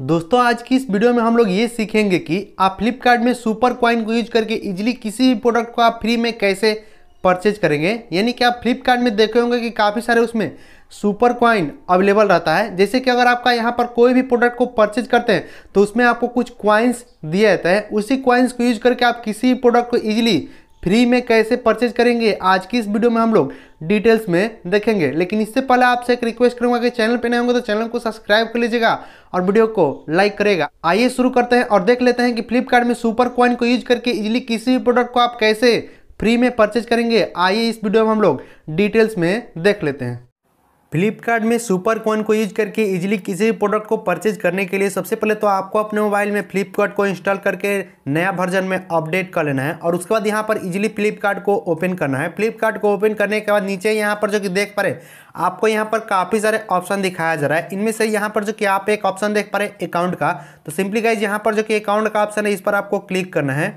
दोस्तों आज की इस वीडियो में हम लोग ये सीखेंगे कि आप फ्लिपकार्ट में सुपर क्वाइन को यूज करके इजीली किसी भी प्रोडक्ट को आप फ्री में कैसे परचेज करेंगे यानी कि आप फ्लिपकार्ट में देखे होंगे कि काफ़ी सारे उसमें सुपर क्वाइन अवेलेबल रहता है जैसे कि अगर आपका यहाँ पर कोई भी प्रोडक्ट को परचेज करते हैं तो उसमें आपको कुछ क्वाइंस दिए जाते हैं उसी क्वाइंस को यूज करके आप किसी भी प्रोडक्ट को ईजिली फ्री में कैसे परचेज करेंगे आज की इस वीडियो में हम लोग डिटेल्स में देखेंगे लेकिन इससे पहले आपसे एक रिक्वेस्ट करूंगा कि चैनल पर नए होंगे तो चैनल को सब्सक्राइब कर लीजिएगा और वीडियो को लाइक करेगा आइए शुरू करते हैं और देख लेते हैं कि फ्लिपकार्ट में सुपर कॉइन को यूज करके इजिली किसी भी प्रोडक्ट को आप कैसे फ्री में परचेज करेंगे आइए इस वीडियो में हम लोग डिटेल्स में देख लेते हैं फ्लिपकार्ट में सुपर कॉइन को यूज करके इजीली किसी भी प्रोडक्ट को परचेज करने के लिए सबसे पहले तो आपको अपने मोबाइल में फ्लिपकार्ट को इंस्टॉल करके नया वर्जन में अपडेट कर लेना है और उसके बाद यहाँ पर इजीली फ्लिपकार्ट को ओपन करना है फ्लिपकार्ट को ओपन करने के बाद नीचे यहाँ पर जो कि देख पा रहे आपको यहाँ पर काफ़ी सारे ऑप्शन दिखाया जा रहा है इनमें से यहाँ पर जो कि आप एक ऑप्शन देख पा रहे अकाउंट का तो सिंपली गाइज यहाँ पर जो कि अकाउंट का ऑप्शन है इस पर आपको क्लिक करना है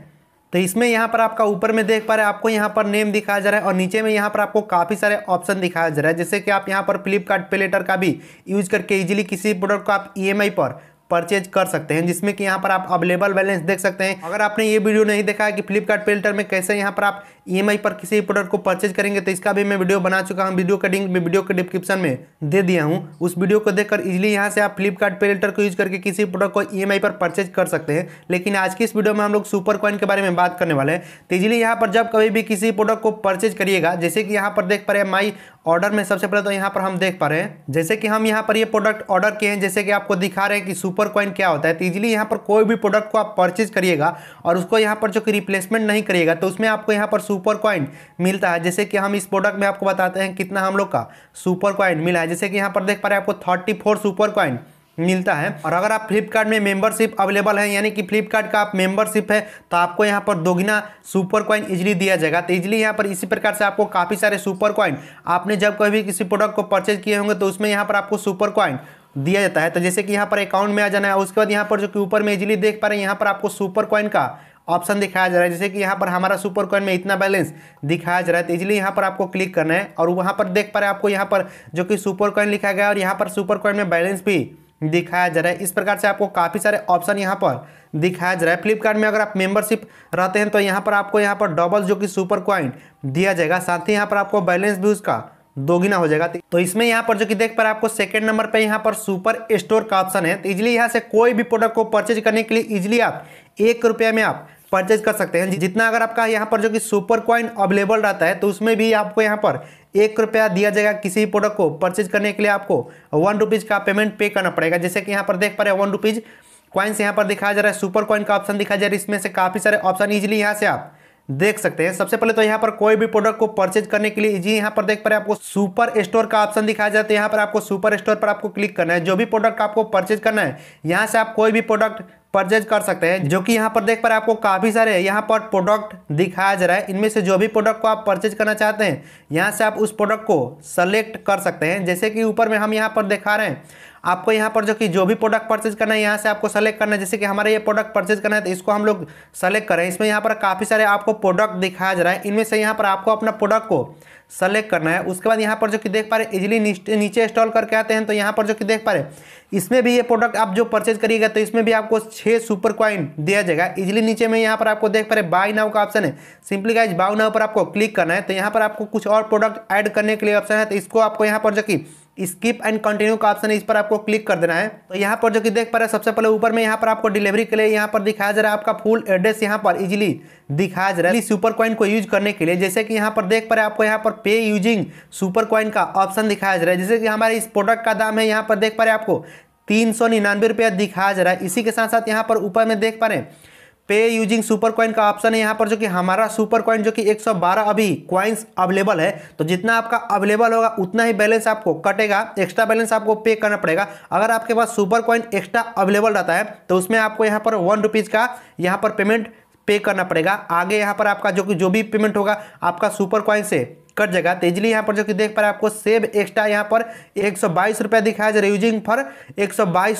तो इसमें यहाँ पर आपका ऊपर में देख पा रहे हैं आपको यहाँ पर नेम दिखाया जा रहा है और नीचे में यहाँ पर आपको काफ़ी सारे ऑप्शन दिखाया जा रहा है जैसे कि आप यहाँ पर फ्लिपकार्ट पे लेटर का भी यूज करके इजीली किसी प्रोडक्ट को आप ईएमआई पर परचेज कर सकते हैं जिसमें कि यहाँ पर आप अवेलेबल बैलेंस देख सकते हैं अगर आपने ये वीडियो नहीं देखा है कि फ्लिपकार्ट पेल्टर में कैसे यहाँ पर आप ई e पर किसी प्रोडक्ट को परचेज करेंगे तो इसका भी मैं वीडियो बना चुका हूँ वीडियो का लिंक मैं वीडियो के डिस्क्रिप्शन में दे दिया हूँ उस वीडियो को देखकर इजिली यहाँ से आप फ्लिपकार्ट पेल्टर को यूज करके किसी प्रोडक्ट को ई e पर परचेज कर सकते हैं लेकिन आज की इस वीडियो में हम लोग सुपर कॉइन के बारे में बात करने वाले हैं तो इजिली यहाँ पर जब कभी भी किसी प्रोडक्ट को परचेज करिएगा जैसे कि यहाँ पर देख पा रहे हैं माई ऑर्डर में सबसे पहले तो यहाँ पर हम देख पा रहे हैं जैसे कि हम यहाँ पर ये प्रोडक्ट ऑर्डर किए हैं जैसे कि आपको दिखा रहे हैं कि सुपर कॉइन क्या होता है तो इजिली यहाँ पर कोई भी प्रोडक्ट को आप परचेज करिएगा और उसको यहाँ पर जो कि रिप्लेसमेंट नहीं करिएगा तो उसमें आपको यहाँ पर सुपर कॉइन मिलता है जैसे कि हम इस प्रोडक्ट में आपको बताते हैं कितना हम लोग का सुपर कॉइन मिला है जैसे कि यहाँ पर देख पा रहे हैं आपको थर्टी सुपर कॉइन मिलता है और अगर आप फ्लिपकार्ट में मेंबरशिप अवेलेबल है यानी कि फ्लिपकार्ट का आप मेंबरशिप है तो आपको यहाँ पर दोगुना सुपर कॉइन इजिली दिया जाएगा तो इजिली यहाँ पर इसी प्रकार से आपको काफ़ी सारे सुपर कॉइन आपने जब कभी किसी प्रोडक्ट को परचेज किए होंगे तो उसमें यहाँ पर आपको सुपर कॉइन दिया जाता है तो जैसे कि यहाँ पर अकाउंट में आ जाना है उसके बाद यहाँ पर जो कि ऊपर में इजली देख पा रहे हैं यहाँ पर आपको सुपर कॉइन का ऑप्शन दिखाया जा रहा है जैसे कि यहाँ पर हमारा सुपर कॉइन में इतना बैलेंस दिखाया जा रहा है तो इजिली यहाँ पर आपको क्लिक करना है और वहाँ पर देख पा रहे हैं आपको यहाँ पर जो कि सुपर कॉइन लिखा गया है और यहाँ पर सुपर कॉइन में बैलेंस भी दिखाया जा रहा है इस प्रकार से आपको काफ़ी सारे ऑप्शन यहाँ पर दिखाया जा रहा है फ्लिपकार्ट में अगर आप मेंबरशिप रहते हैं तो यहाँ पर आपको यहाँ पर डबल जो कि सुपर क्वाइन दिया जाएगा साथ ही यहाँ पर आपको बैलेंस भी उसका दोगुना हो जाएगा तो इसमें यहाँ पर जो कि देख पर आपको सेकंड नंबर पे यहाँ पर सुपर स्टोर का ऑप्शन है तो इजिली यहाँ से कोई भी प्रोडक्ट को परचेज करने के लिए इजिली आप एक रुपये में आप परचेज कर सकते हैं जितना अगर आपका यहाँ पर जो कि सुपर कॉइन अवेलेबल रहता है तो उसमें भी आपको यहाँ पर एक रुपया दिया जाएगा किसी भी प्रोडक्ट को परचेज करने के लिए आपको वन रुपीज़ का पेमेंट पे करना पड़ेगा जैसे कि यहाँ पर देख पा रहे हैं वन रुपीज़ क्वाइंस यहाँ पर दिखाया जा रहा है सुपर कॉइन का ऑप्शन दिखाया जा रहा है इसमें से काफ़ी सारे ऑप्शन ईजिली यहाँ से आप देख सकते हैं सबसे पहले तो यहाँ पर कोई भी प्रोडक्ट को परचेज करने के लिए जी यहाँ पर देख पा रहे हैं आपको सुपर स्टोर का ऑप्शन दिखाया जाता है यहाँ पर आपको सुपर स्टोर पर आपको क्लिक करना है जो भी प्रोडक्ट आपको परचेज करना है यहाँ से आप कोई भी प्रोडक्ट परचेज कर सकते हैं जो कि यहाँ पर देख पा रहे हैं आपको काफ़ी सारे यहाँ पर प्रोडक्ट दिखाया जा रहा है इनमें से जो भी प्रोडक्ट को आप परचेज करना चाहते हैं यहाँ से आप उस प्रोडक्ट को सेलेक्ट कर सकते हैं जैसे कि ऊपर में हम यहाँ पर दिखा रहे हैं आपको यहाँ पर जो कि जो भी प्रोडक्ट परचेज करना है यहाँ से आपको सेलेक्ट करना है जैसे कि हमारे ये प्रोडक्ट परचेज करना है तो इसको हम लोग सेलेक्ट करें इसमें यहाँ पर काफ़ी सारे आपको प्रोडक्ट दिखाया जा रहा है इनमें से यहाँ पर आपको अपना प्रोडक्ट को सेलेक्ट करना है उसके बाद यहाँ पर जो कि देख पा रहे इजिली नीचे इंस्टॉल करके आते हैं तो यहाँ पर जो कि देख पा रहे इसमें भी ये प्रोडक्ट आप जो परचेज करिएगा तो इसमें भी आपको छः सुपर क्वाइन दिया जाएगा इजिली नीचे में यहाँ पर आपको देख पा रहे बाई नाउ का ऑप्शन है सिंपली गाइज बाउ नाउ पर आपको क्लिक करना है तो यहाँ पर आपको कुछ और प्रोडक्ट ऐड करने के लिए ऑप्शन है तो इसको आपको यहाँ पर जो कि स्किप एंड कंटिन्यू का ऑप्शन है इस पर आपको क्लिक कर देना है तो यहाँ पर जो कि देख पा रहे हैं सबसे पहले ऊपर में यहाँ पर आपको डिलीवरी के लिए यहाँ पर दिखाया जा रहा है आपका फुल एड्रेस यहाँ पर इजीली दिखाया जा रहा है सुपर कॉइन को यूज करने के लिए जैसे कि यहाँ पर देख पा रहे हैं आपको यहाँ पर पे यूजिंग सुपर कॉइन का ऑप्शन दिखाया जा रहा है जैसे कि हमारे इस प्रोडक्ट का दाम है यहाँ पर देख पा रहे हैं आपको तीन सौ निन्यानवे रुपया दिखाया जा रहा है इसी के साथ साथ यहाँ पर ऊपर में देख पा रहे हैं पे यूजिंग सुपर क्वाइन का ऑप्शन है यहाँ पर जो कि हमारा सुपर क्वाइन जो कि 112 अभी क्वाइंस अवेलेबल है तो जितना आपका अवेलेबल होगा उतना ही बैलेंस आपको कटेगा एक्स्ट्रा बैलेंस आपको पे करना पड़ेगा अगर आपके पास सुपर क्वाइन एक्स्ट्रा अवेलेबल रहता है तो उसमें आपको यहाँ पर वन रुपीज़ का यहाँ पर पेमेंट पे करना पड़ेगा आगे यहाँ पर आपका जो कि जो भी पेमेंट होगा आपका सुपर क्वाइन से कट जाएगा तो इजिली यहाँ पर जो कि देख पा रहे आपको सेव एक्स्ट्रा यहाँ पर एक रुपया दिखाया जा रहा है यूजिंग फॉर एक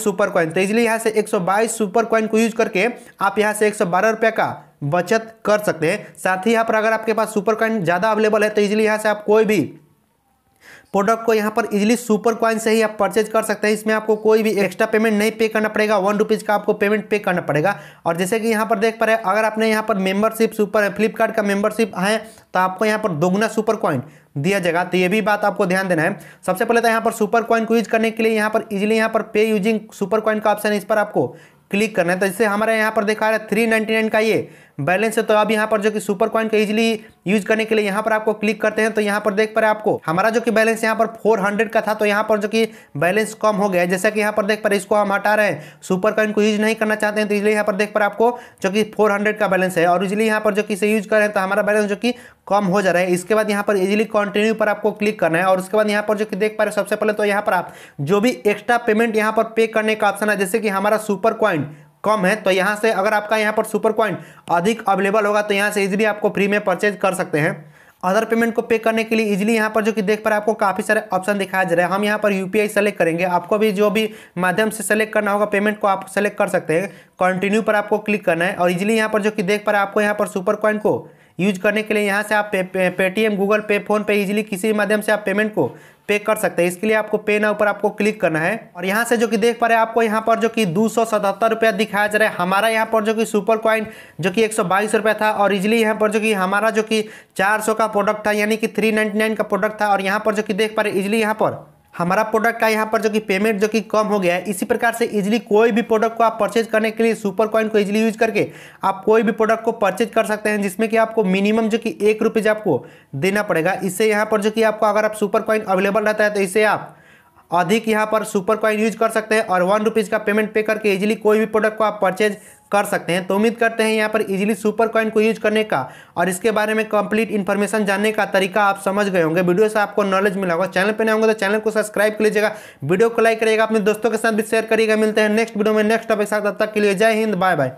सुपर कॉइन तो इजिली यहाँ से एक सुपर कॉइन को यूज करके आप यहाँ से एक रुपया का बचत कर सकते हैं साथ ही यहाँ पर अगर आपके पास सुपर कॉइन ज़्यादा अवेलेबल है तो इजिली यहाँ से आप कोई भी प्रोडक्ट को यहाँ पर इजिली सुपर क्वाइन से ही आप परचेज कर सकते हैं इसमें आपको कोई भी एक्स्ट्रा पेमेंट नहीं पे करना पड़ेगा वन रुपीज़ का आपको पेमेंट पे करना पड़ेगा और जैसे कि यहाँ पर देख पा रहे अगर आपने यहाँ पर मेंबरशिप सुपर फ्लिपकार्ट का मेंबरशिप है तो आपको यहाँ पर दोगुना सुपर क्वाइन दिया जाएगा तो ये भी बात आपको ध्यान देना है सबसे पहले तो यहाँ पर सुपर क्वाइन को यूज करने के लिए यहाँ पर इजिली यहाँ पर पे यूजिंग सुपर क्वाइन का ऑप्शन है इस पर आपको क्लिक करना है तो जैसे हमारे यहाँ पर देखा रहा है थ्री नाइन्टी नाइन का ये बैलेंस है तो अब यहाँ पर जो कि सुपर कॉइन को इजिली यूज करने के लिए यहाँ पर आपको क्लिक करते हैं तो यहाँ पर देख पा रहे आपको हमारा जो कि बैलेंस यहाँ पर 400 का था तो यहाँ पर जो कि बैलेंस कम हो गया जैसा कि यहाँ पर देख पा रहे इसको हम हटा रहे हैं सुपर कॉइन को यूज नहीं करना चाहते हैं तो इसलिए यहाँ पर देख पा रहे आपको जो कि फोर का बैलेंस है और इजिली यहाँ पर जो कि इसे यूज कर रहे हैं तो हमारा बैलेंस जो कि कम हो जा रहा है इसके बाद यहाँ पर इजिली कंटिन्यू पर आपको क्लिक करना है और उसके बाद यहाँ पर जो कि देख पा रहे सबसे पहले तो यहाँ पर आप जो भी एक्स्ट्रा पेमेंट यहाँ पर पे करने का ऑप्शन है जैसे कि हमारा सुपर कॉइन कम है तो यहाँ से अगर आपका यहाँ पर सुपर क्वाइन अधिक अवेलेबल होगा तो यहाँ से इजिली आपको फ्री में परचेज कर सकते हैं अदर पेमेंट को पे करने के लिए इजीली यहाँ पर जो कि देख पा रहे आपको काफ़ी सारे ऑप्शन दिखाया जा रहा है हम यहाँ पर यूपीआई सेलेक्ट करेंगे आपको भी जो भी माध्यम से सेलेक्ट करना होगा पेमेंट को आप सेलेक्ट कर सकते हैं कंटिन्यू पर आपको क्लिक करना है और इजीली यहाँ पर जो कि देख पा रहे आपको यहाँ पर सुपर कॉइन को यूज करने के लिए यहाँ से आप पेटीएम गूगल पे, पे फोन पे इजीली किसी माध्यम से आप पेमेंट को पे कर सकते हैं इसके लिए आपको पे ना ऊपर आपको क्लिक करना है और यहाँ से जो कि देख पा रहे हैं आपको यहाँ पर जो कि दो रुपया दिखाया जा रहा है हमारा यहाँ पर जो कि सुपर कॉइन जो कि एक रुपया था और इजिली यहाँ पर जो कि हमारा जो कि 400 का प्रोडक्ट था यानी कि 399 का प्रोडक्ट था और यहाँ पर जो कि देख पा रहे इजिली यहाँ पर हमारा प्रोडक्ट का यहाँ पर जो कि पेमेंट जो कि कम हो गया है इसी प्रकार से इजीली कोई भी प्रोडक्ट को आप परचेज करने के लिए सुपर कॉइन को इजीली यूज करके आप कोई भी प्रोडक्ट को परचेज कर सकते हैं जिसमें कि आपको मिनिमम जो कि एक रुपीज़ आपको देना पड़ेगा इससे यहाँ पर जो कि आपको अगर आप सुपर कॉइन अवेलेबल रहता है तो इसे आप अधिक यहाँ पर सुपर कॉइन यूज कर सकते हैं और वन रुपीज़ का पेमेंट पे करके इजीली कोई भी प्रोडक्ट को आप परचेज कर सकते हैं तो उम्मीद करते हैं यहाँ पर इजीली सुपर कॉइन को यूज करने का और इसके बारे में कंप्लीट इन्फॉर्मेशन जानने का तरीका आप समझ गए होंगे वीडियो से आपको नॉलेज मिला होगा चैनल पर नहीं होंगे तो चैनल को सब्सक्राइब कर लीजिएगा वीडियो को लाइक करिएगा अपने दोस्तों के साथ भी शेयर करिएगा मिलते हैं नेक्स्ट वीडियो में नेक्स्ट टॉपिक साथ तब तक के लिए जय हिंद बाय बाय